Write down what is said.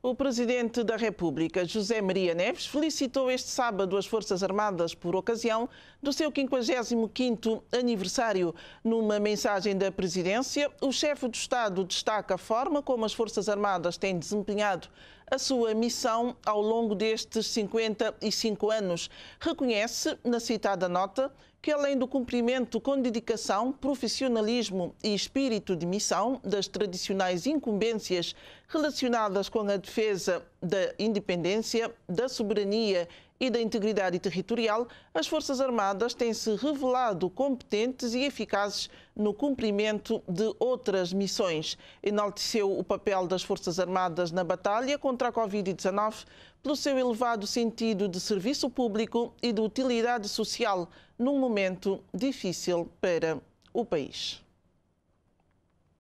O Presidente da República, José Maria Neves, felicitou este sábado as Forças Armadas por ocasião do seu 55º aniversário. Numa mensagem da Presidência, o chefe do Estado destaca a forma como as Forças Armadas têm desempenhado a sua missão ao longo destes 55 anos. Reconhece, na citada nota, que além do cumprimento com dedicação, profissionalismo e espírito de missão das tradicionais incumbências relacionadas com a defesa da independência, da soberania e da integridade territorial, as Forças Armadas têm-se revelado competentes e eficazes no cumprimento de outras missões. Enalteceu o papel das Forças Armadas na batalha contra a Covid-19 pelo seu elevado sentido de serviço público e de utilidade social num momento difícil para o país.